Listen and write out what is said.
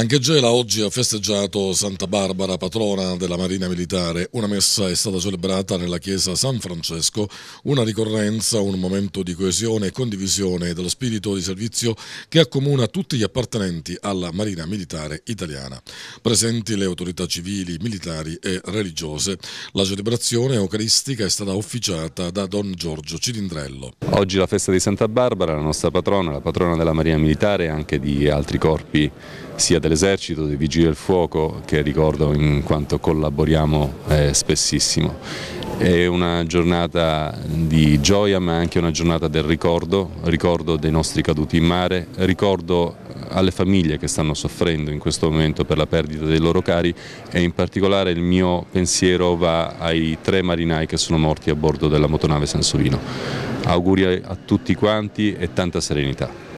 Anche Gela oggi ha festeggiato Santa Barbara, patrona della Marina Militare. Una messa è stata celebrata nella chiesa San Francesco, una ricorrenza, un momento di coesione e condivisione dello spirito di servizio che accomuna tutti gli appartenenti alla Marina Militare italiana. Presenti le autorità civili, militari e religiose, la celebrazione eucaristica è stata officiata da Don Giorgio Cilindrello. Oggi la festa di Santa Barbara, la nostra patrona, la patrona della Marina Militare e anche di altri corpi, sia del dell'esercito, dei vigili del fuoco che ricordo in quanto collaboriamo eh, spessissimo. È una giornata di gioia ma anche una giornata del ricordo, ricordo dei nostri caduti in mare, ricordo eh, alle famiglie che stanno soffrendo in questo momento per la perdita dei loro cari e in particolare il mio pensiero va ai tre marinai che sono morti a bordo della motonave Sansovino. Auguri a tutti quanti e tanta serenità.